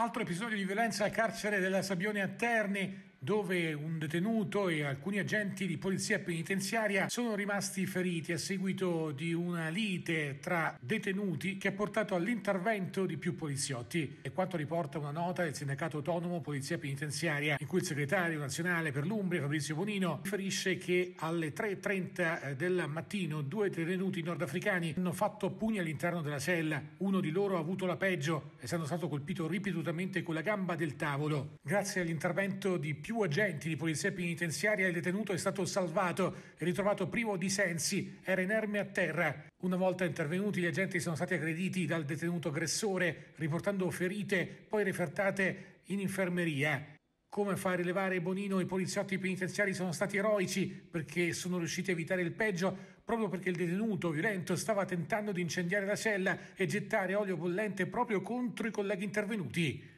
Altro episodio di violenza al carcere della Sabione a Terni dove un detenuto e alcuni agenti di polizia penitenziaria sono rimasti feriti a seguito di una lite tra detenuti che ha portato all'intervento di più poliziotti. È quanto riporta una nota del sindacato autonomo Polizia Penitenziaria, in cui il segretario nazionale per l'Umbria, Fabrizio Bonino, riferisce che alle 3.30 eh, del mattino due detenuti nordafricani hanno fatto pugni all'interno della cella. Uno di loro ha avuto la peggio, essendo stato colpito ripetutamente con la gamba del tavolo. Grazie all'intervento di più agenti di polizia penitenziaria, il detenuto è stato salvato e ritrovato privo di sensi, era inerme a terra. Una volta intervenuti, gli agenti sono stati aggrediti dal detenuto aggressore, riportando ferite, poi refertate in infermeria. Come fa a rilevare Bonino, i poliziotti penitenziari sono stati eroici perché sono riusciti a evitare il peggio proprio perché il detenuto violento stava tentando di incendiare la cella e gettare olio bollente proprio contro i colleghi intervenuti.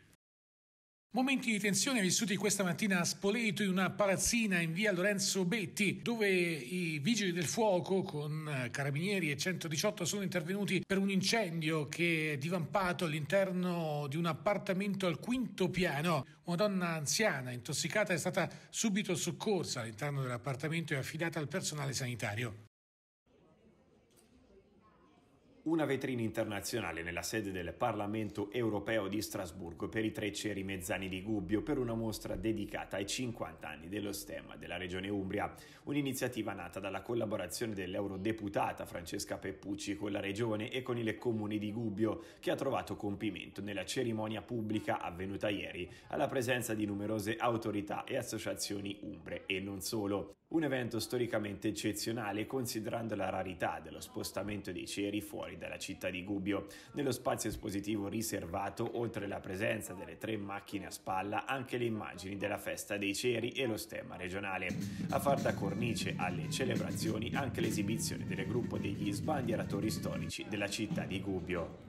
Momenti di tensione vissuti questa mattina a Spoleto in una palazzina in via Lorenzo Betti, dove i vigili del fuoco con eh, carabinieri e 118 sono intervenuti per un incendio che è divampato all'interno di un appartamento al quinto piano. Una donna anziana intossicata è stata subito soccorsa all'interno dell'appartamento e affidata al personale sanitario una vetrina internazionale nella sede del Parlamento europeo di Strasburgo per i tre ceri mezzani di Gubbio per una mostra dedicata ai 50 anni dello stemma della regione Umbria, un'iniziativa nata dalla collaborazione dell'eurodeputata Francesca Peppucci con la regione e con il comune di Gubbio, che ha trovato compimento nella cerimonia pubblica avvenuta ieri alla presenza di numerose autorità e associazioni umbre e non solo. Un evento storicamente eccezionale considerando la rarità dello spostamento dei ceri fuori dalla città di Gubbio. Nello spazio espositivo riservato, oltre alla presenza delle tre macchine a spalla, anche le immagini della festa dei ceri e lo stemma regionale. A far da cornice alle celebrazioni anche l'esibizione del gruppo degli sbandieratori storici della città di Gubbio.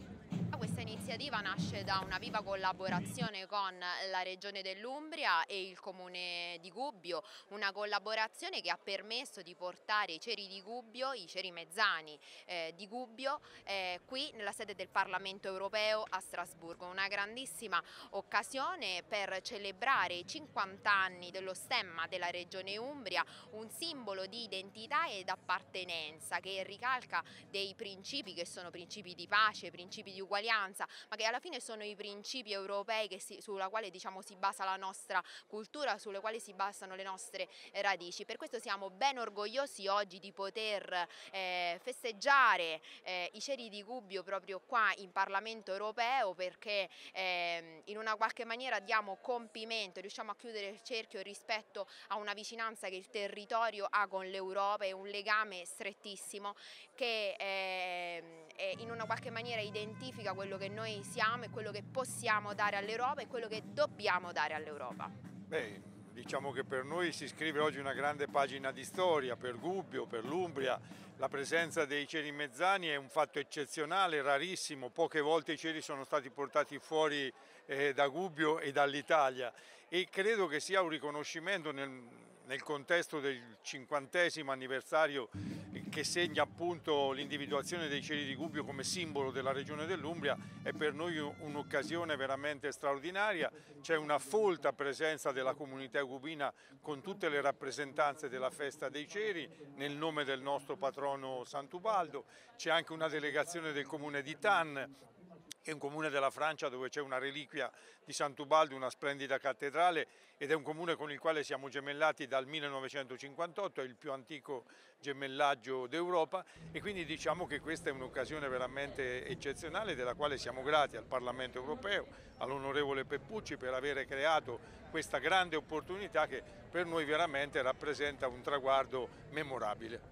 Questa iniziativa nasce da una viva collaborazione con la Regione dell'Umbria e il Comune di Gubbio, una collaborazione che ha permesso di portare i ceri di Gubbio, i ceri mezzani eh, di Gubbio, eh, qui nella sede del Parlamento europeo a Strasburgo. Una grandissima occasione per celebrare i 50 anni dello stemma della Regione Umbria, un simbolo di identità ed appartenenza che ricalca dei principi che sono principi di pace, principi di uguaglianza, ma che alla fine sono i principi europei si, sulla quale diciamo, si basa la nostra cultura, sulle quali si basano le nostre eh, radici. Per questo siamo ben orgogliosi oggi di poter eh, festeggiare eh, i ceri di Gubbio proprio qua in Parlamento europeo perché eh, in una qualche maniera diamo compimento, riusciamo a chiudere il cerchio rispetto a una vicinanza che il territorio ha con l'Europa e un legame strettissimo che ehm, in una qualche maniera identifica identifica quello che noi siamo e quello che possiamo dare all'Europa e quello che dobbiamo dare all'Europa. Beh, diciamo che per noi si scrive oggi una grande pagina di storia, per Gubbio, per l'Umbria, la presenza dei ceri mezzani è un fatto eccezionale, rarissimo, poche volte i ceri sono stati portati fuori eh, da Gubbio e dall'Italia e credo che sia un riconoscimento nel, nel contesto del 50 anniversario che segna appunto l'individuazione dei cieli di Gubbio come simbolo della regione dell'Umbria è per noi un'occasione veramente straordinaria, c'è una folta presenza della comunità gubina con tutte le rappresentanze della festa dei ceri nel nome del nostro patrono Santubaldo, c'è anche una delegazione del comune di Tan è un comune della Francia dove c'è una reliquia di Sant'Ubaldo, una splendida cattedrale ed è un comune con il quale siamo gemellati dal 1958, è il più antico gemellaggio d'Europa e quindi diciamo che questa è un'occasione veramente eccezionale della quale siamo grati al Parlamento europeo, all'onorevole Peppucci per aver creato questa grande opportunità che per noi veramente rappresenta un traguardo memorabile.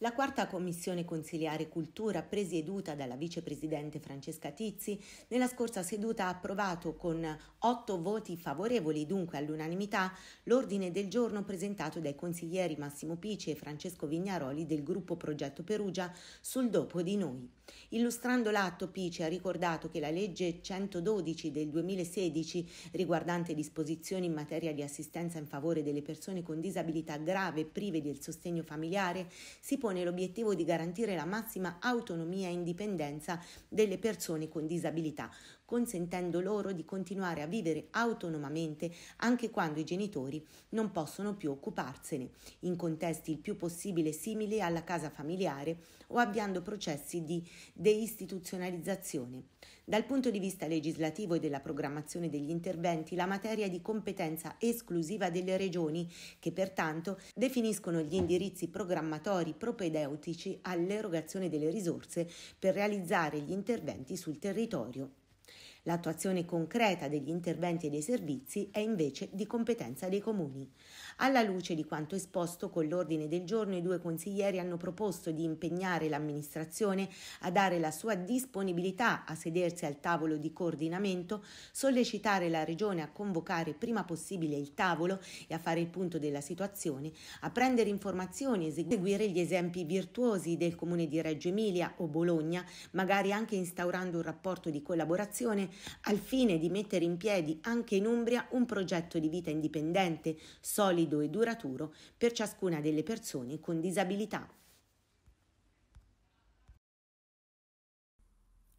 La quarta commissione consiliare cultura, presieduta dalla vicepresidente Francesca Tizzi, nella scorsa seduta ha approvato con otto voti favorevoli, dunque all'unanimità, l'ordine del giorno presentato dai consiglieri Massimo Pici e Francesco Vignaroli del gruppo Progetto Perugia sul dopo di noi. Illustrando l'atto, Pici ha ricordato che la legge 112 del 2016, riguardante disposizioni in materia di assistenza in favore delle persone con disabilità grave e prive del sostegno familiare, si può pone l'obiettivo di garantire la massima autonomia e indipendenza delle persone con disabilità, consentendo loro di continuare a vivere autonomamente anche quando i genitori non possono più occuparsene, in contesti il più possibile simili alla casa familiare o avviando processi di deistituzionalizzazione. Dal punto di vista legislativo e della programmazione degli interventi, la materia è di competenza esclusiva delle regioni, che pertanto definiscono gli indirizzi programmatori propedeutici all'erogazione delle risorse per realizzare gli interventi sul territorio. L'attuazione concreta degli interventi e dei servizi è invece di competenza dei comuni. Alla luce di quanto esposto con l'ordine del giorno i due consiglieri hanno proposto di impegnare l'amministrazione a dare la sua disponibilità a sedersi al tavolo di coordinamento, sollecitare la regione a convocare prima possibile il tavolo e a fare il punto della situazione, a prendere informazioni e seguire gli esempi virtuosi del comune di Reggio Emilia o Bologna, magari anche instaurando un rapporto di collaborazione al fine di mettere in piedi anche in Umbria un progetto di vita indipendente, solido e duraturo per ciascuna delle persone con disabilità.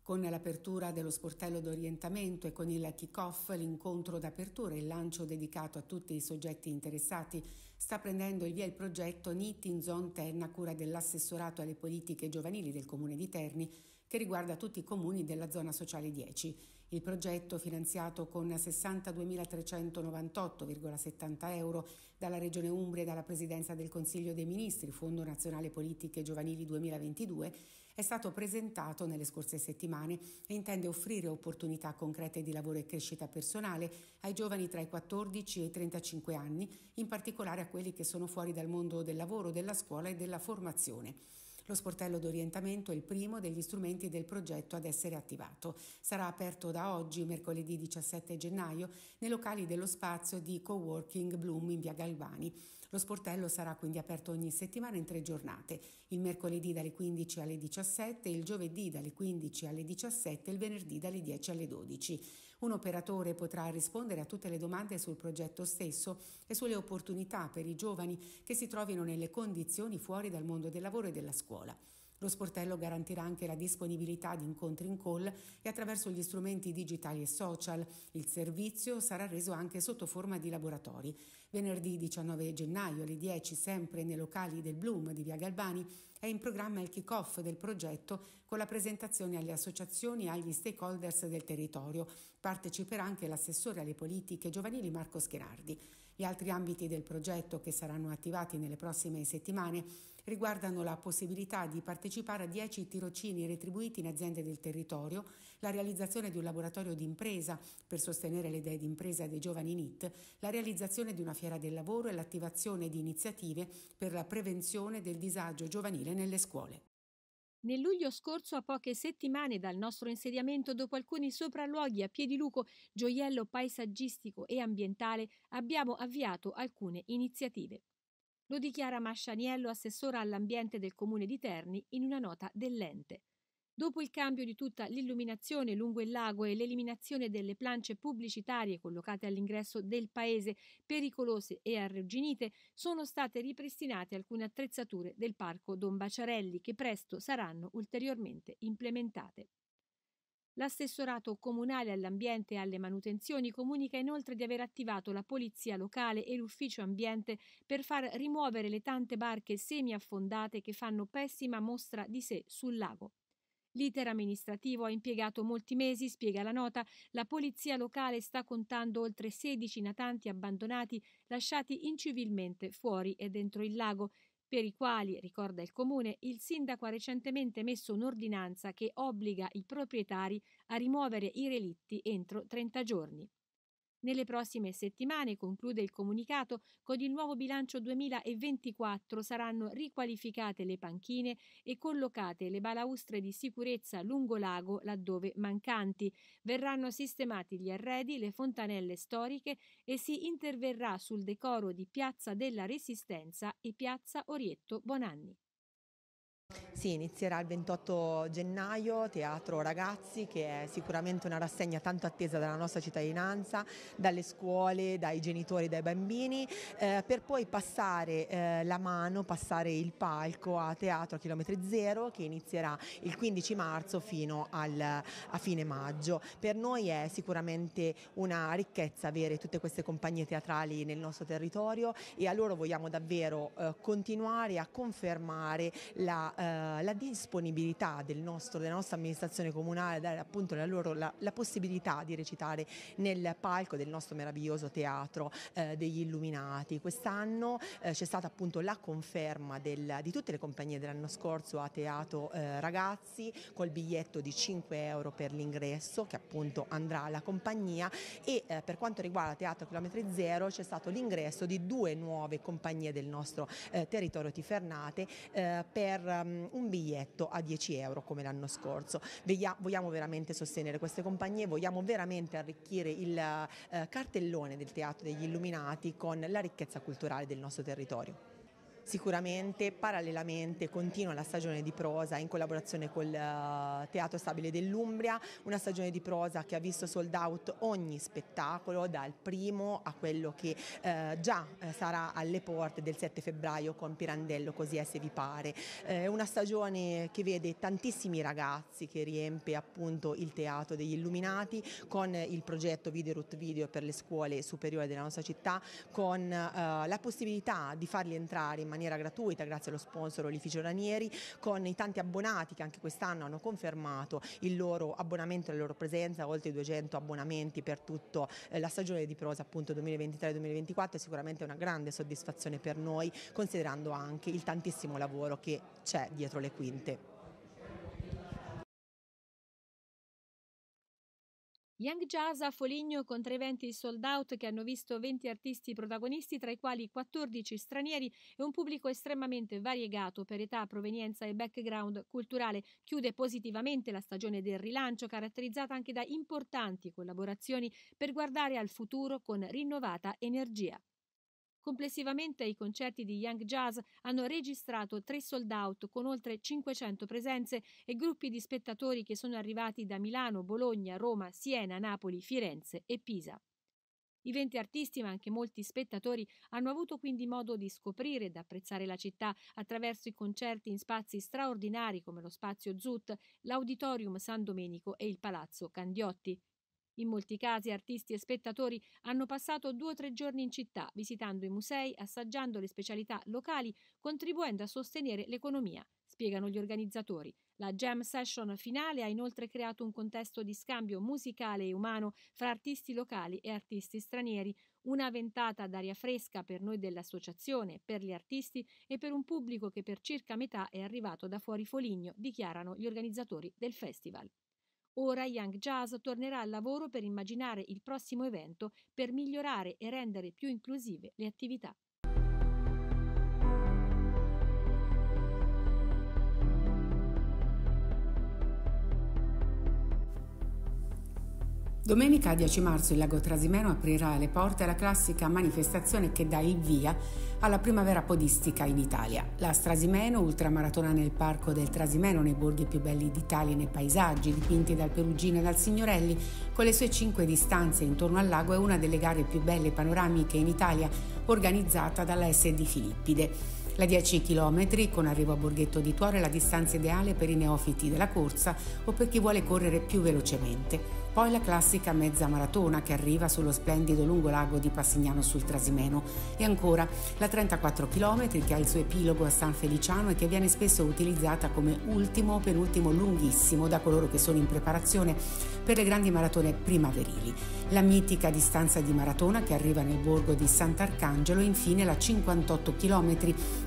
Con l'apertura dello sportello d'orientamento e con il kick-off, l'incontro d'apertura e il lancio dedicato a tutti i soggetti interessati, sta prendendo il via il progetto NIT in Zone Terna, cura dell'assessorato alle politiche giovanili del comune di Terni, che riguarda tutti i comuni della zona sociale 10. Il progetto, finanziato con 62.398,70 euro dalla Regione Umbria e dalla Presidenza del Consiglio dei Ministri, Fondo Nazionale Politiche Giovanili 2022, è stato presentato nelle scorse settimane e intende offrire opportunità concrete di lavoro e crescita personale ai giovani tra i 14 e i 35 anni, in particolare a quelli che sono fuori dal mondo del lavoro, della scuola e della formazione. Lo sportello d'orientamento è il primo degli strumenti del progetto ad essere attivato. Sarà aperto da oggi, mercoledì 17 gennaio, nei locali dello spazio di Coworking Bloom in via Galvani. Lo sportello sarà quindi aperto ogni settimana in tre giornate, il mercoledì dalle 15 alle 17, il giovedì dalle 15 alle 17 e il venerdì dalle 10 alle 12. Un operatore potrà rispondere a tutte le domande sul progetto stesso e sulle opportunità per i giovani che si trovino nelle condizioni fuori dal mondo del lavoro e della scuola. Lo sportello garantirà anche la disponibilità di incontri in call e attraverso gli strumenti digitali e social. Il servizio sarà reso anche sotto forma di laboratori. Venerdì 19 gennaio alle 10 sempre nei locali del Bloom di Via Galbani è in programma il kick-off del progetto con la presentazione alle associazioni e agli stakeholders del territorio. Parteciperà anche l'assessore alle politiche giovanili Marco Scherardi. Gli altri ambiti del progetto che saranno attivati nelle prossime settimane riguardano la possibilità di partecipare a 10 tirocini retribuiti in aziende del territorio, la realizzazione di un laboratorio d'impresa per sostenere le idee d'impresa dei giovani NIT, la realizzazione di una fiera del lavoro e l'attivazione di iniziative per la prevenzione del disagio giovanile nelle scuole. Nel luglio scorso, a poche settimane dal nostro insediamento, dopo alcuni sopralluoghi a Piediluco, gioiello paesaggistico e ambientale, abbiamo avviato alcune iniziative. Lo dichiara Mascianiello, assessora all'ambiente del comune di Terni, in una nota dell'ente. Dopo il cambio di tutta l'illuminazione lungo il lago e l'eliminazione delle plance pubblicitarie collocate all'ingresso del paese pericolose e arrugginite, sono state ripristinate alcune attrezzature del parco Don Baciarelli che presto saranno ulteriormente implementate. L'assessorato comunale all'ambiente e alle manutenzioni comunica inoltre di aver attivato la polizia locale e l'ufficio ambiente per far rimuovere le tante barche semiaffondate che fanno pessima mostra di sé sul lago. L'iter amministrativo ha impiegato molti mesi, spiega la nota, la polizia locale sta contando oltre 16 natanti abbandonati lasciati incivilmente fuori e dentro il lago, per i quali, ricorda il comune, il sindaco ha recentemente messo un'ordinanza che obbliga i proprietari a rimuovere i relitti entro 30 giorni. Nelle prossime settimane, conclude il comunicato, con il nuovo bilancio 2024 saranno riqualificate le panchine e collocate le balaustre di sicurezza lungo lago laddove mancanti. Verranno sistemati gli arredi, le fontanelle storiche e si interverrà sul decoro di Piazza della Resistenza e Piazza Orietto Bonanni. Sì, inizierà il 28 gennaio, Teatro Ragazzi, che è sicuramente una rassegna tanto attesa dalla nostra cittadinanza, dalle scuole, dai genitori, dai bambini, eh, per poi passare eh, la mano, passare il palco a Teatro Chilometri Zero, che inizierà il 15 marzo fino al, a fine maggio. Per noi è sicuramente una ricchezza avere tutte queste compagnie teatrali nel nostro territorio e a loro vogliamo davvero eh, continuare a confermare la eh, eh, la disponibilità del nostro, della nostra amministrazione comunale a dare appunto la loro la, la, possibilità di recitare nel palco del nostro meraviglioso teatro eh, degli Illuminati. Quest'anno eh, c'è stata appunto la conferma del, di tutte le compagnie dell'anno scorso a Teatro eh, Ragazzi col biglietto di 5 euro per l'ingresso che appunto andrà alla compagnia e eh, per quanto riguarda Teatro Chilometri Zero c'è stato l'ingresso di due nuove compagnie del nostro eh, territorio Tifernate per um, un biglietto a 10 euro come l'anno scorso. Vogliamo veramente sostenere queste compagnie, vogliamo veramente arricchire il eh, cartellone del Teatro degli Illuminati con la ricchezza culturale del nostro territorio. Sicuramente parallelamente continua la stagione di prosa in collaborazione col eh, Teatro Stabile dell'Umbria, una stagione di prosa che ha visto sold out ogni spettacolo, dal primo a quello che eh, già eh, sarà alle porte del 7 febbraio con Pirandello, così è se vi pare. È eh, una stagione che vede tantissimi ragazzi che riempie appunto il Teatro degli Illuminati con il progetto Videorut Video per le scuole superiori della nostra città, con eh, la possibilità di farli entrare in maniera maniera gratuita grazie allo sponsor Olificio Ranieri con i tanti abbonati che anche quest'anno hanno confermato il loro abbonamento e la loro presenza, oltre 200 abbonamenti per tutta eh, la stagione di prosa appunto 2023-2024 è sicuramente una grande soddisfazione per noi considerando anche il tantissimo lavoro che c'è dietro le quinte. Young Jazz a Foligno con tre eventi sold out che hanno visto 20 artisti protagonisti, tra i quali 14 stranieri e un pubblico estremamente variegato per età, provenienza e background culturale, chiude positivamente la stagione del rilancio, caratterizzata anche da importanti collaborazioni per guardare al futuro con rinnovata energia. Complessivamente i concerti di Young Jazz hanno registrato tre sold out con oltre 500 presenze e gruppi di spettatori che sono arrivati da Milano, Bologna, Roma, Siena, Napoli, Firenze e Pisa. I 20 artisti, ma anche molti spettatori, hanno avuto quindi modo di scoprire ed apprezzare la città attraverso i concerti in spazi straordinari come lo spazio Zut, l'Auditorium San Domenico e il Palazzo Candiotti. In molti casi artisti e spettatori hanno passato due o tre giorni in città, visitando i musei, assaggiando le specialità locali, contribuendo a sostenere l'economia, spiegano gli organizzatori. La jam session finale ha inoltre creato un contesto di scambio musicale e umano fra artisti locali e artisti stranieri, una ventata d'aria fresca per noi dell'associazione, per gli artisti e per un pubblico che per circa metà è arrivato da fuori Foligno, dichiarano gli organizzatori del festival. Ora Young Jazz tornerà al lavoro per immaginare il prossimo evento per migliorare e rendere più inclusive le attività. Domenica 10 marzo il lago Trasimeno aprirà le porte alla classica manifestazione che dà il via alla primavera podistica in Italia. La Strasimeno, ultramaratona nel parco del Trasimeno, nei borghi più belli d'Italia e nei paesaggi dipinti dal Perugino e dal Signorelli, con le sue cinque distanze intorno al lago è una delle gare più belle e panoramiche in Italia organizzata dalla SD Filippide. La 10 km con arrivo a Borghetto di Tuore è la distanza ideale per i neofiti della corsa o per chi vuole correre più velocemente. Poi la classica mezza maratona che arriva sullo splendido lungolago di Passignano sul Trasimeno e ancora la 34 km che ha il suo epilogo a San Feliciano e che viene spesso utilizzata come ultimo o penultimo lunghissimo da coloro che sono in preparazione per le grandi maratone primaverili, la mitica distanza di maratona che arriva nel borgo di Sant'Arcangelo e infine la 58 km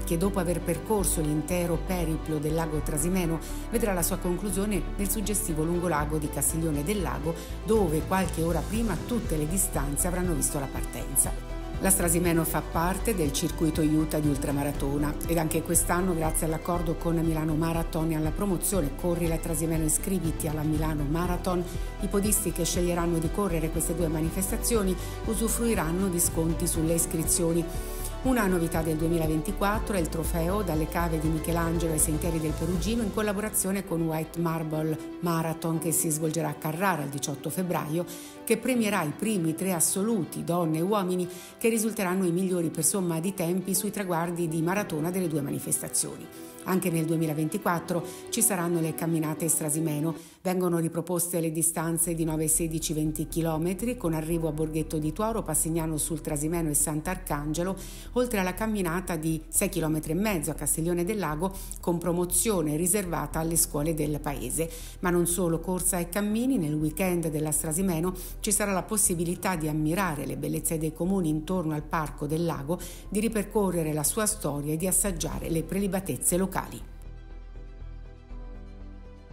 che dopo aver percorso l'intero periplo del lago Trasimeno vedrà la sua conclusione nel suggestivo lungolago di Castiglione del Lago dove qualche ora prima tutte le distanze avranno visto la partenza. La Strasimeno fa parte del circuito Iuta di ultramaratona ed anche quest'anno grazie all'accordo con Milano Marathon e alla promozione Corri la Strasimeno iscriviti alla Milano Marathon, i podisti che sceglieranno di correre queste due manifestazioni usufruiranno di sconti sulle iscrizioni. Una novità del 2024 è il trofeo dalle cave di Michelangelo ai sentieri del Perugino in collaborazione con White Marble Marathon che si svolgerà a Carrara il 18 febbraio, che premierà i primi tre assoluti, donne e uomini, che risulteranno i migliori per somma di tempi sui traguardi di maratona delle due manifestazioni. Anche nel 2024 ci saranno le camminate Strasimeno, Vengono riproposte le distanze di 9, 16, 20 km con arrivo a Borghetto di Tuoro, Passignano sul Trasimeno e Sant'Arcangelo, oltre alla camminata di 6 km e mezzo a Castiglione del Lago con promozione riservata alle scuole del paese. Ma non solo corsa e cammini, nel weekend della Strasimeno ci sarà la possibilità di ammirare le bellezze dei comuni intorno al parco del lago, di ripercorrere la sua storia e di assaggiare le prelibatezze locali.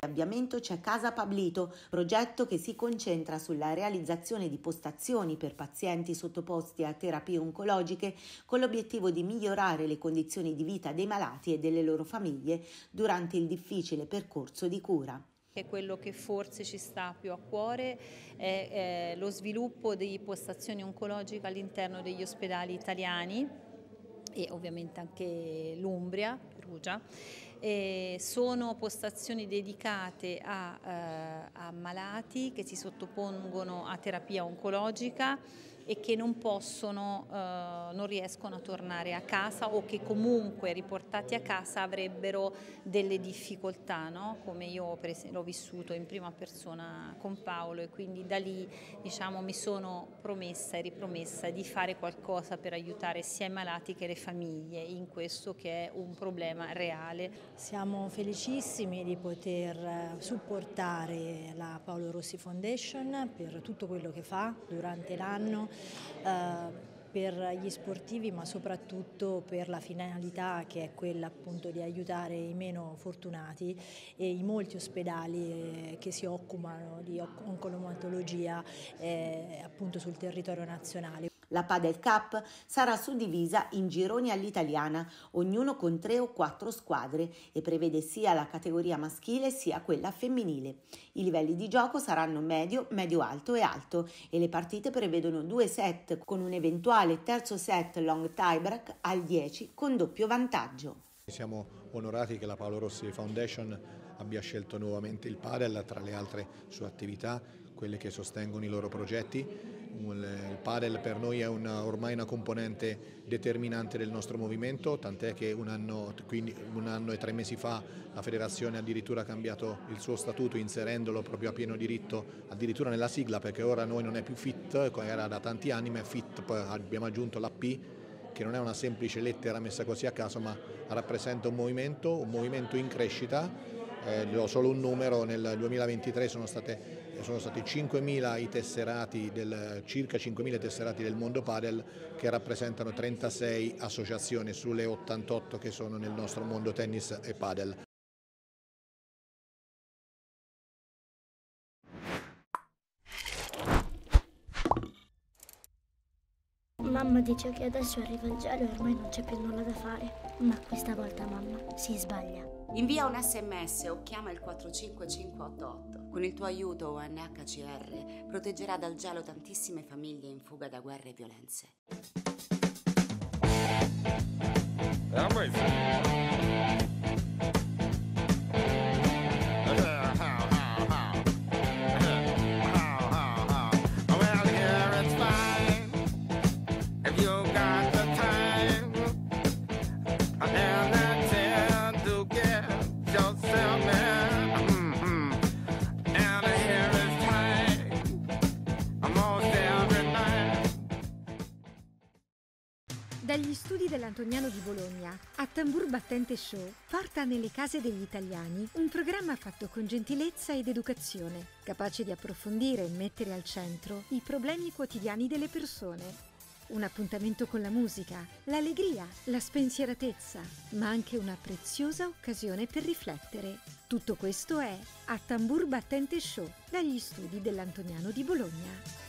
Arviamento c'è Casa Pablito, progetto che si concentra sulla realizzazione di postazioni per pazienti sottoposti a terapie oncologiche con l'obiettivo di migliorare le condizioni di vita dei malati e delle loro famiglie durante il difficile percorso di cura quello che forse ci sta più a cuore è lo sviluppo di postazioni oncologiche all'interno degli ospedali italiani e ovviamente anche l'Umbria, Perugia sono postazioni dedicate a, eh, a malati che si sottopongono a terapia oncologica e che non possono, eh, non riescono a tornare a casa o che comunque riportati a casa avrebbero delle difficoltà, no? come io l'ho vissuto in prima persona con Paolo e quindi da lì diciamo, mi sono promessa e ripromessa di fare qualcosa per aiutare sia i malati che le famiglie in questo che è un problema reale. Siamo felicissimi di poter eh, supportare la Paolo Rossi Foundation per tutto quello che fa durante l'anno eh, per gli sportivi ma soprattutto per la finalità che è quella appunto di aiutare i meno fortunati e i molti ospedali eh, che si occupano di oncologia eh, appunto sul territorio nazionale. La Padel Cup sarà suddivisa in gironi all'italiana, ognuno con tre o quattro squadre e prevede sia la categoria maschile sia quella femminile. I livelli di gioco saranno medio, medio alto e alto e le partite prevedono due set con un eventuale terzo set long tiebreak al 10 con doppio vantaggio. Siamo onorati che la Paolo Rossi Foundation abbia scelto nuovamente il padel tra le altre sue attività, quelle che sostengono i loro progetti eh, il padel per noi è una, ormai una componente determinante del nostro movimento, tant'è che un anno, quindi, un anno, e tre mesi fa la federazione addirittura ha cambiato il suo statuto inserendolo proprio a pieno diritto, addirittura nella sigla, perché ora noi non è più FIT, era da tanti anni, ma è FIT, abbiamo aggiunto la P che non è una semplice lettera messa così a caso, ma rappresenta un movimento, un movimento in crescita. Eh, solo un numero, nel 2023 sono state sono stati 5.000 i tesserati, del, circa 5.000 tesserati del mondo padel che rappresentano 36 associazioni sulle 88 che sono nel nostro mondo tennis e padel. Mamma dice che adesso arriva il gelo e ormai non c'è più nulla da fare, ma questa volta mamma si sbaglia. Invia un sms o chiama il 45588. Con il tuo aiuto UNHCR proteggerà dal gelo tantissime famiglie in fuga da guerre e violenze. Casalborgnano di Bologna, a Tambur Battente Show, porta nelle case degli italiani un programma fatto con gentilezza ed educazione, capace di approfondire e mettere al centro i problemi quotidiani delle persone. Un appuntamento con la musica, l'allegria, la spensieratezza, ma anche una preziosa occasione per riflettere. Tutto questo è a Tambur Battente Show, dagli studi dell'Antoniano di Bologna.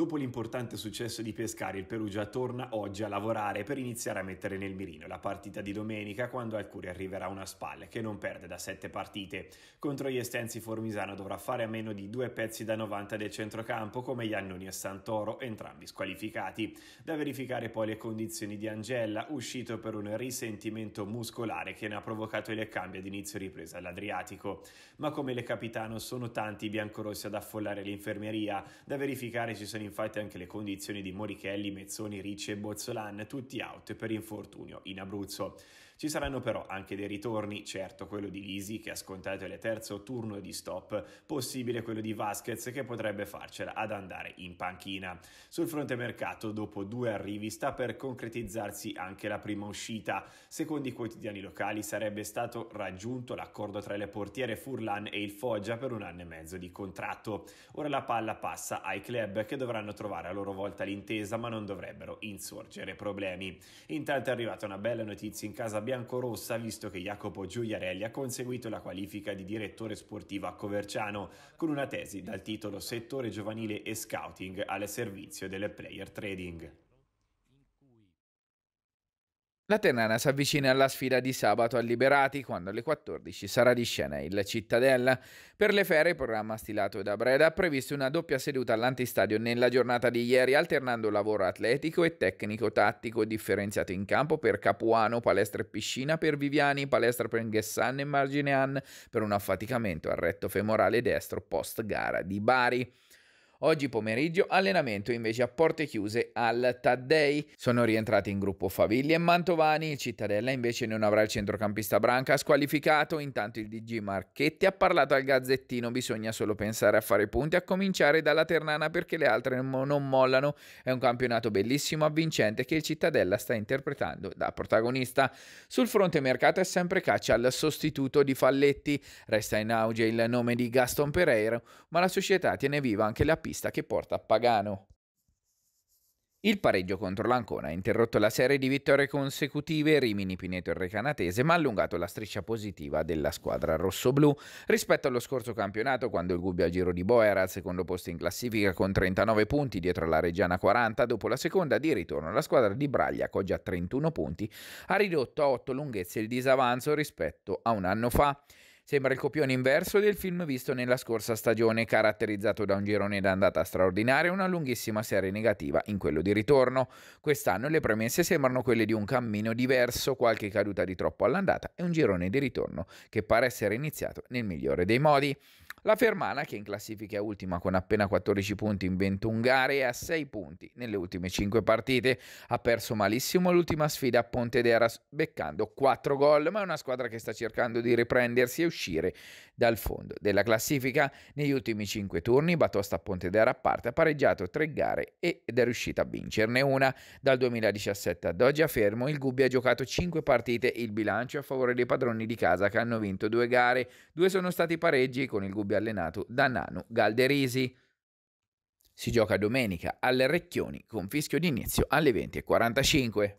Dopo l'importante successo di Pescari, il Perugia torna oggi a lavorare per iniziare a mettere nel mirino la partita di domenica quando al Curi arriverà una spalla che non perde da sette partite. Contro gli estensi Formisano dovrà fare a meno di due pezzi da 90 del centrocampo come Iannoni e Santoro, entrambi squalificati. Da verificare poi le condizioni di Angella, uscito per un risentimento muscolare che ne ha provocato le cambie ad inizio ripresa all'Adriatico. Ma come le capitano sono tanti i biancorossi ad affollare l'infermeria, da verificare ci sono i infatti anche le condizioni di Morichelli, Mezzoni, Ricci e Bozzolan, tutti out per infortunio in Abruzzo. Ci saranno però anche dei ritorni, certo quello di Lisi che ha scontato il terzo turno di stop, possibile quello di Vasquez che potrebbe farcela ad andare in panchina. Sul fronte mercato, dopo due arrivi, sta per concretizzarsi anche la prima uscita. Secondo i quotidiani locali sarebbe stato raggiunto l'accordo tra le portiere Furlan e il Foggia per un anno e mezzo di contratto. Ora la palla passa ai club che dovranno trovare a loro volta l'intesa ma non dovrebbero insorgere problemi. Intanto è arrivata una bella notizia in casa biancorossa visto che Jacopo Gioiarelli ha conseguito la qualifica di direttore sportivo a Coverciano con una tesi dal titolo Settore giovanile e scouting al servizio delle player trading. La Ternana si avvicina alla sfida di sabato a Liberati, quando alle 14 sarà di scena il Cittadella. Per le fere, programma stilato da Breda, ha previsto una doppia seduta all'antistadio nella giornata di ieri, alternando lavoro atletico e tecnico-tattico differenziato in campo per Capuano, palestra e piscina per Viviani, palestra per Nghessan e Marginean, per un affaticamento al retto femorale destro post-gara di Bari. Oggi pomeriggio allenamento invece a porte chiuse al Taddei. Sono rientrati in gruppo Favilli e Mantovani, il Cittadella invece non avrà il centrocampista Branca squalificato, intanto il DG Marchetti ha parlato al Gazzettino, bisogna solo pensare a fare punti a cominciare dalla Ternana perché le altre non mollano. È un campionato bellissimo, avvincente che il Cittadella sta interpretando da protagonista. Sul fronte mercato è sempre caccia al sostituto di Falletti, resta in auge il nome di Gaston Pereira, ma la società tiene viva anche la pista pista che porta a Pagano. Il pareggio contro l'Ancona ha interrotto la serie di vittorie consecutive Rimini Pineto e Recanatese, ma ha allungato la striscia positiva della squadra rossoblù rispetto allo scorso campionato quando il Gubbio a giro di Boa era al secondo posto in classifica con 39 punti dietro la Reggiana 40, dopo la seconda di ritorno la squadra di Braglia, con già 31 punti ha ridotto a 8 lunghezze il disavanzo rispetto a un anno fa. Sembra il copione inverso del film visto nella scorsa stagione, caratterizzato da un girone d'andata straordinario e una lunghissima serie negativa in quello di ritorno. Quest'anno le premesse sembrano quelle di un cammino diverso, qualche caduta di troppo all'andata e un girone di ritorno che pare essere iniziato nel migliore dei modi. La Fermana, che in classifica è ultima con appena 14 punti in 21 gare e a 6 punti nelle ultime 5 partite, ha perso malissimo l'ultima sfida a Pontederas, beccando 4 gol, ma è una squadra che sta cercando di riprendersi e uscire dal fondo della classifica. Negli ultimi 5 turni Batosta a Pontedera a parte ha pareggiato 3 gare ed è riuscita a vincerne una. Dal 2017 ad oggi a Fermo il Gubbi ha giocato 5 partite, il bilancio a favore dei padroni di casa che hanno vinto 2 gare, due sono stati pareggi con il Gubbi Danubio allenato da Nano Galderisi. Si gioca domenica alle Recchioni con fischio d'inizio alle 20.45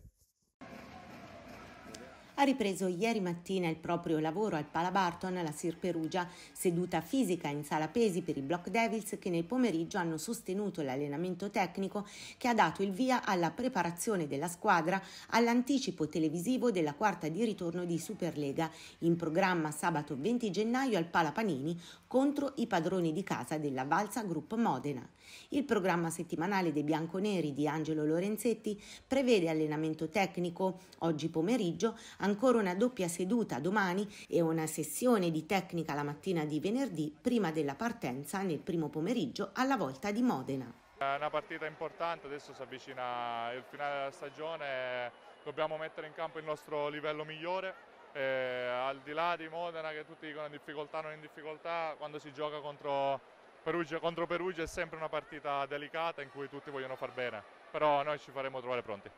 ha ripreso ieri mattina il proprio lavoro al Barton alla Sir Perugia, seduta fisica in sala pesi per i Block Devils che nel pomeriggio hanno sostenuto l'allenamento tecnico che ha dato il via alla preparazione della squadra all'anticipo televisivo della quarta di ritorno di Superlega, in programma sabato 20 gennaio al Panini contro i padroni di casa della Valsa Group Modena. Il programma settimanale dei bianconeri di Angelo Lorenzetti prevede allenamento tecnico oggi pomeriggio, ancora una doppia seduta domani e una sessione di tecnica la mattina di venerdì prima della partenza nel primo pomeriggio alla volta di Modena. È una partita importante, adesso si avvicina il finale della stagione, dobbiamo mettere in campo il nostro livello migliore. E eh, al di là di Modena che tutti dicono in difficoltà non in difficoltà, quando si gioca contro Perugia contro Perugia è sempre una partita delicata in cui tutti vogliono far bene, però noi ci faremo trovare pronti.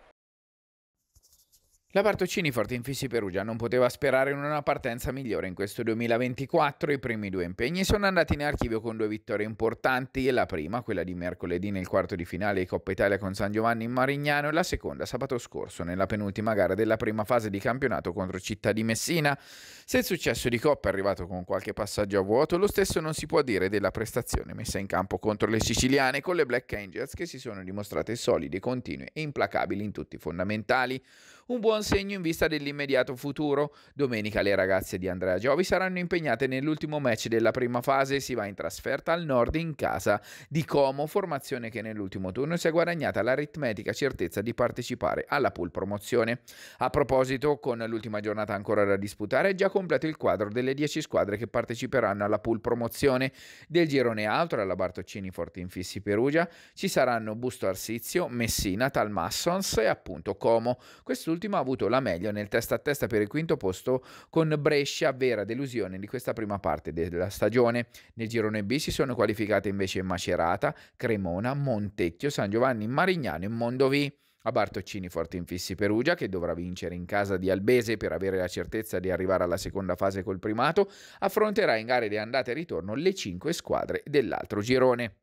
La Bartocini Fortinfissi Perugia non poteva sperare in una partenza migliore in questo 2024. I primi due impegni sono andati in archivio con due vittorie importanti. La prima, quella di mercoledì nel quarto di finale di Coppa Italia con San Giovanni in Marignano, e la seconda sabato scorso nella penultima gara della prima fase di campionato contro Città di Messina. Se il successo di Coppa è arrivato con qualche passaggio a vuoto, lo stesso non si può dire della prestazione messa in campo contro le siciliane con le Black Angels che si sono dimostrate solide, continue e implacabili in tutti i fondamentali un buon segno in vista dell'immediato futuro. Domenica le ragazze di Andrea Giovi saranno impegnate nell'ultimo match della prima fase, si va in trasferta al nord in casa di Como, formazione che nell'ultimo turno si è guadagnata l'aritmetica certezza di partecipare alla pool promozione. A proposito, con l'ultima giornata ancora da disputare, è già completo il quadro delle 10 squadre che parteciperanno alla pool promozione. Del girone A, alla Bartoccini Fortinfissi Perugia, ci saranno Busto Arsizio, Messina, Talmassons e appunto Como. Quest'ultimo quest'ultimo ha avuto la meglio nel testa a testa per il quinto posto con Brescia, vera delusione di questa prima parte della stagione. Nel girone B si sono qualificate invece Macerata, Cremona, Montecchio, San Giovanni, Marignano e Mondovì. A Bartoccini forte infissi Perugia che dovrà vincere in casa di Albese per avere la certezza di arrivare alla seconda fase col primato, affronterà in gare di andata e ritorno le cinque squadre dell'altro girone.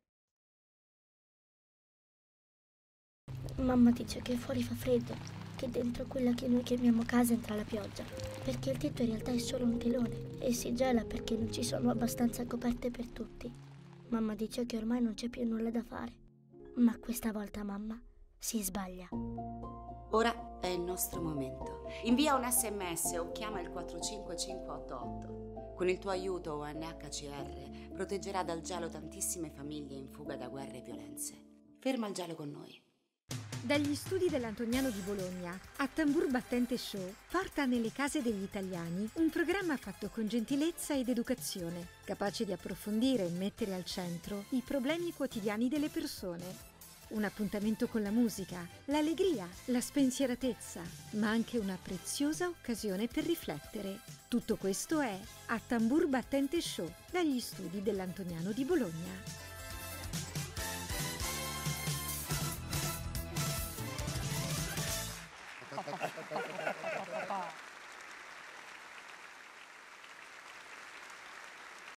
Mamma dice che fuori fa freddo anche dentro quella che noi chiamiamo casa entra la pioggia, perché il tetto in realtà è solo un telone e si gela perché non ci sono abbastanza coperte per tutti. Mamma dice che ormai non c'è più nulla da fare, ma questa volta mamma si sbaglia. Ora è il nostro momento. Invia un sms o chiama il 45588. Con il tuo aiuto UNHCR proteggerà dal gelo tantissime famiglie in fuga da guerre e violenze. Ferma il gelo con noi. Dagli studi dell'Antoniano di Bologna a Tambur Battente Show porta nelle case degli italiani un programma fatto con gentilezza ed educazione, capace di approfondire e mettere al centro i problemi quotidiani delle persone. Un appuntamento con la musica, l'allegria, la spensieratezza, ma anche una preziosa occasione per riflettere. Tutto questo è a Tambur Battente Show dagli studi dell'Antoniano di Bologna.